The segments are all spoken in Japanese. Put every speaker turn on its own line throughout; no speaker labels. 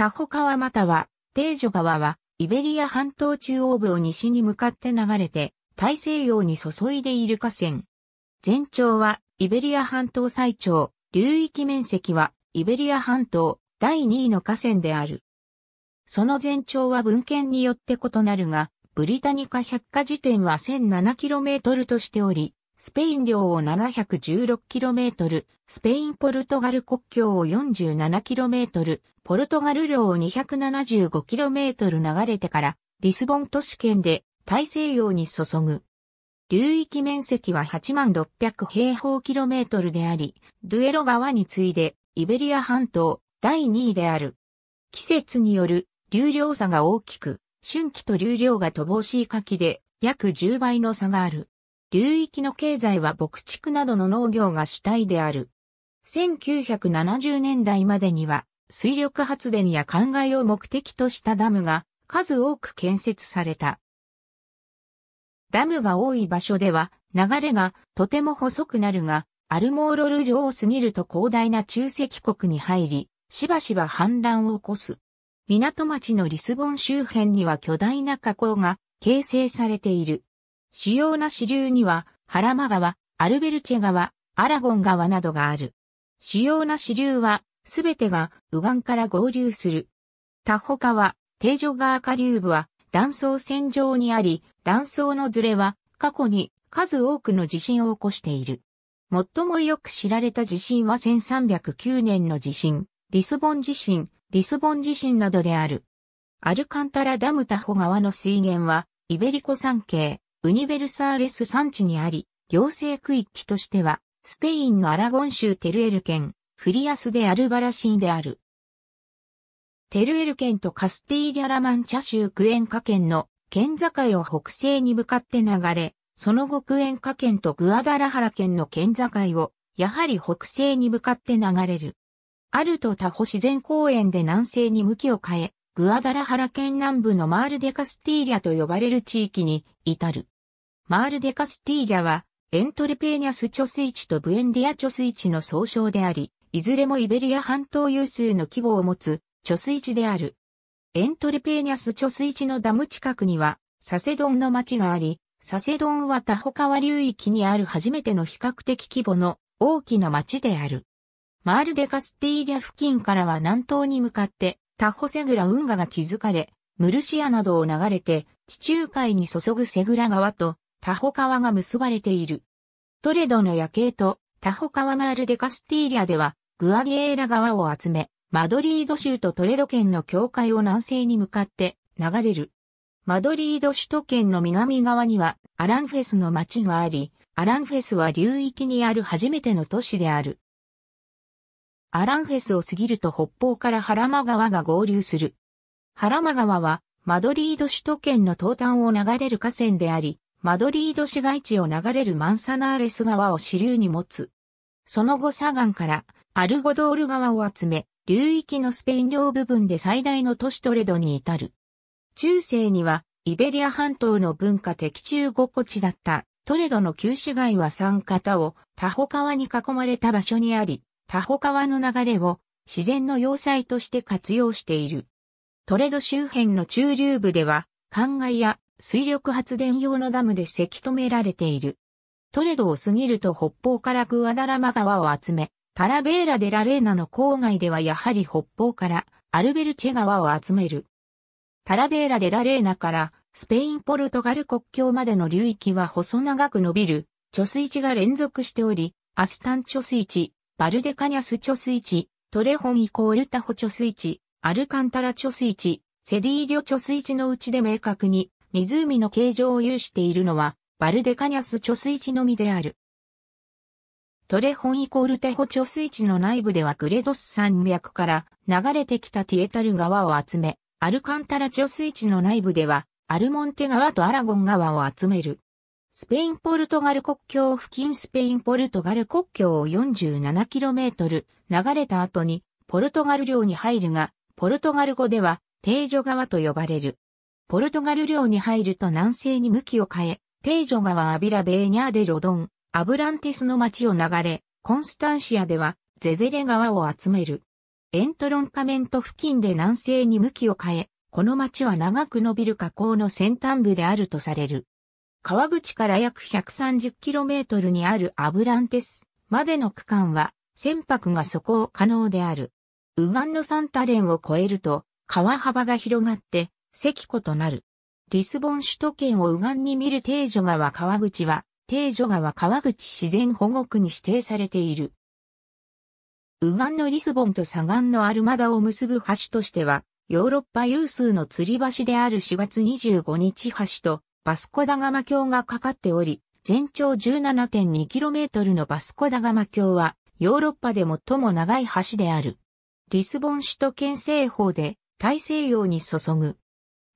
タホ川または、テージョ川は、イベリア半島中央部を西に向かって流れて、大西洋に注いでいる河川。全長は、イベリア半島最長、流域面積は、イベリア半島第2位の河川である。その全長は文献によって異なるが、ブリタニカ百科事典は 1007km としており、スペイン領を 716km、スペイン・ポルトガル国境を 47km、ポルトガル領を 275km 流れてから、リスボン都市圏で大西洋に注ぐ。流域面積は8万600平方キロメートルであり、ドゥエロ川に次いで、イベリア半島第2位である。季節による流量差が大きく、春季と流量が乏しい夏季で約10倍の差がある。流域の経済は牧畜などの農業が主体である。1970年代までには水力発電や灌漑を目的としたダムが数多く建設された。ダムが多い場所では流れがとても細くなるが、アルモーロル城を過ぎると広大な中石国に入り、しばしば氾濫を起こす。港町のリスボン周辺には巨大な河口が形成されている。主要な支流には、ハラマ川、アルベルチェ川、アラゴン川などがある。主要な支流は、すべてが右岸から合流する。タホ川、定所川下流部は断層線上にあり、断層のずれは過去に数多くの地震を起こしている。最もよく知られた地震は1309年の地震、リスボン地震、リスボン地震などである。アルカンタラダムタホ川の水源は、イベリコ山系、ウニベルサーレス産地にあり、行政区域としては、スペインのアラゴン州テルエル県、フリアスでアルバラシンである。テルエル県とカスティーリャ・ラマンチャ州クエンカ県の県境を北西に向かって流れ、その後クエンカ県とグアダラハラ県の県境を、やはり北西に向かって流れる。アルトタホ自然公園で南西に向きを変え、グアダラハラ県南部のマール・デ・カスティーリャと呼ばれる地域に至る。マール・デ・カスティーリャは、エントレペーニャス貯水池とブエンディア貯水池の総称であり、いずれもイベリア半島有数の規模を持つ貯水池である。エントレペーニャス貯水池のダム近くには、サセドンの町があり、サセドンはタホ川流域にある初めての比較的規模の大きな町である。マール・デ・カスティーリャ付近からは南東に向かってタホセグラ運河が築かれ、ムルシアなどを流れて、地中海に注ぐセグラ川とタホ川が結ばれている。トレドの夜景とタホ川マールデカスティーリアでは、グアゲーラ川を集め、マドリード州とトレド県の境界を南西に向かって流れる。マドリード首都圏の南側にはアランフェスの町があり、アランフェスは流域にある初めての都市である。アランフェスを過ぎると北方からハラマ川が合流する。ハラマ川は、マドリード首都圏の東端を流れる河川であり、マドリード市街地を流れるマンサナーレス川を支流に持つ。その後左岸からアルゴドール川を集め、流域のスペイン領部分で最大の都市トレドに至る。中世には、イベリア半島の文化的中五個地だったトレドの旧市街は三方をタホ川に囲まれた場所にあり、他保川の流れを自然の要塞として活用している。トレド周辺の中流部では、灌漑や水力発電用のダムでせき止められている。トレドを過ぎると北方からグアダラマ川を集め、タラベーラ・デ・ラレーナの郊外ではやはり北方からアルベルチェ川を集める。タラベーラ・デ・ラレーナからスペイン・ポルトガル国境までの流域は細長く伸びる貯水池が連続しており、アスタン貯水池、バルデカニャス貯水池、トレホンイコールタホ貯水池、アルカンタラ貯水池、セディーリョ貯水池のうちで明確に湖の形状を有しているのはバルデカニャス貯水池のみである。トレホンイコールテホ貯水池の内部ではグレドス山脈から流れてきたティエタル川を集め、アルカンタラ貯水池の内部ではアルモンテ川とアラゴン川を集める。スペイン・ポルトガル国境付近スペイン・ポルトガル国境を 47km 流れた後にポルトガル領に入るが、ポルトガル語では定所川と呼ばれる。ポルトガル領に入ると南西に向きを変え、定所川アビラベーニャーデロドン、アブランテスの町を流れ、コンスタンシアではゼゼレ川を集める。エントロンカメント付近で南西に向きを変え、この町は長く伸びる河口の先端部であるとされる。川口から約 130km にあるアブランテスまでの区間は、船舶がこを可能である。右岸のサンタレンを越えると、川幅が広がって、石湖となる。リスボン首都圏を右岸に見る定所川川口は、定所川川口自然保護区に指定されている。右岸のリスボンと左岸のアルマダを結ぶ橋としては、ヨーロッパ有数の吊り橋である4月25日橋とバスコダガマ橋がかかっており、全長 17.2km のバスコダガマ橋は、ヨーロッパで最も長い橋である。リスボン首都圏西方で大西洋に注ぐ。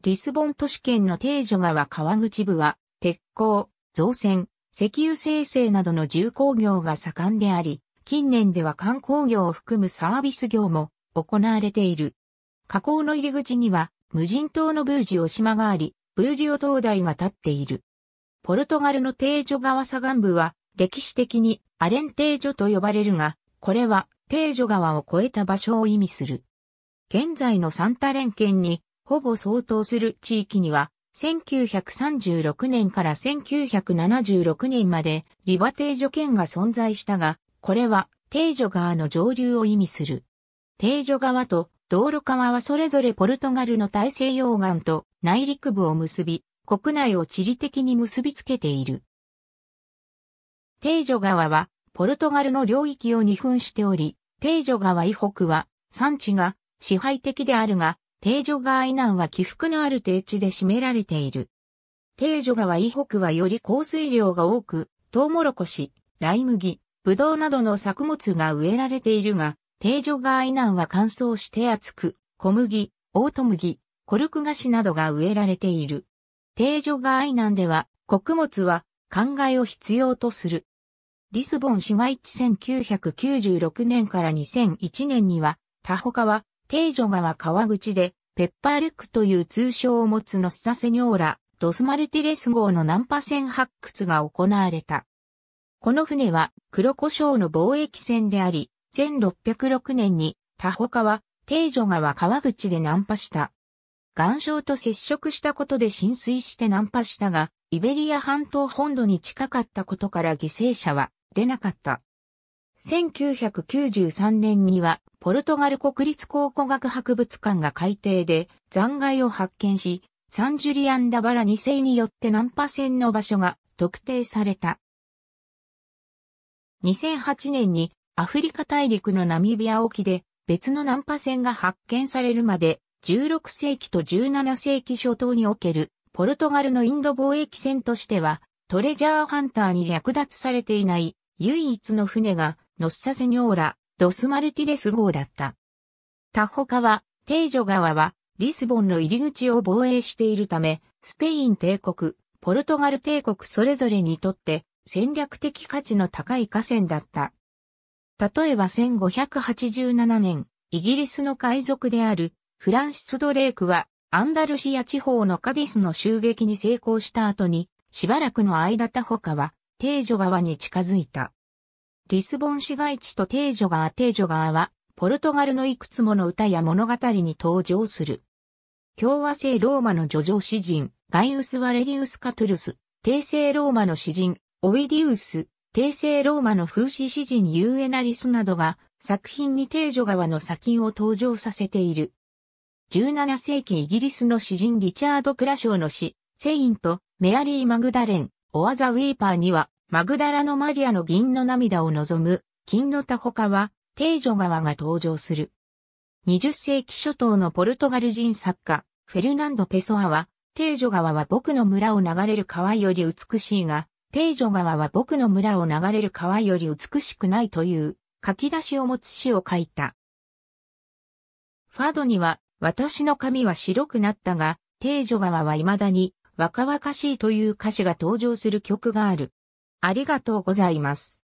リスボン都市圏の定所川川口部は、鉄鋼、造船、石油生成などの重工業が盛んであり、近年では観光業を含むサービス業も行われている。河口の入り口には無人島のブージオ島があり、ブージオ灯台が建っている。ポルトガルのテージョ川左岸部は歴史的にアレンテージョと呼ばれるが、これはテージョ川を越えた場所を意味する。現在のサンタレン県にほぼ相当する地域には、1936年から1976年までリバテージョ県が存在したが、これはテージョ川の上流を意味する。テージョ川と道路川はそれぞれポルトガルの大西洋岸と内陸部を結び、国内を地理的に結びつけている。定助川は、ポルトガルの領域を二分しており、定助川以北は、産地が支配的であるが、定助川以南は起伏のある低地で占められている。定助川以北はより降水量が多く、トウモロコシ、ライ麦、ブドウなどの作物が植えられているが、定助川以南は乾燥して暑く、小麦、オート麦、コルク菓子などが植えられている。定所が愛南では、穀物は、灌漑を必要とする。リスボン市街地1996年から2001年には、他他は、定所川川口で、ペッパーレックという通称を持つノスサセニョーラ、ドスマルティレス号の南波船発掘が行われた。この船は黒胡椒の貿易船であり、1606年に他他は定所川川口で南波した。岩礁と接触したことで浸水して難破したが、イベリア半島本土に近かったことから犠牲者は出なかった。1993年には、ポルトガル国立考古学博物館が海底で残骸を発見し、サンジュリアン・ダバラ2世によって難破船の場所が特定された。2008年にアフリカ大陸のナミビア沖で別の難破船が発見されるまで16世紀と17世紀初頭におけるポルトガルのインド貿易船としてはトレジャーハンターに略奪されていない唯一の船がノッサセニョーラ・ドスマルティレス号だった。他他は、テージョ川はリスボンの入り口を防衛しているためスペイン帝国、ポルトガル帝国それぞれにとって戦略的価値の高い河川だった。例えば1587年、イギリスの海賊であるフランシス・ドレークは、アンダルシア地方のカディスの襲撃に成功した後に、しばらくの間他他は、ジ女川に近づいた。リスボン市街地とジ女川ジ女川は、ポルトガルのいくつもの歌や物語に登場する。共和制ローマの叙情詩人、ガイウス・ワレリウス・カトゥルス、帝政ローマの詩人、オビディウス、帝政ローマの風刺詩人ユーエナリスなどが、作品にジ女川の砂金を登場させている。17世紀イギリスの詩人リチャード・クラショーの詩、セイント、メアリー・マグダレン、オアザ・ウィーパーには、マグダラのマリアの銀の涙を望む、金の他他は、ジ女川が登場する。20世紀初頭のポルトガル人作家、フェルナンド・ペソアは、ジ女川は僕の村を流れる川より美しいが、ジ女川は僕の村を流れる川より美しくないという書き出しを持つ詩を書いた。ファードには私の髪は白くなったが、定女川は未だに若々しいという歌詞が登場する曲がある。ありがとうございます。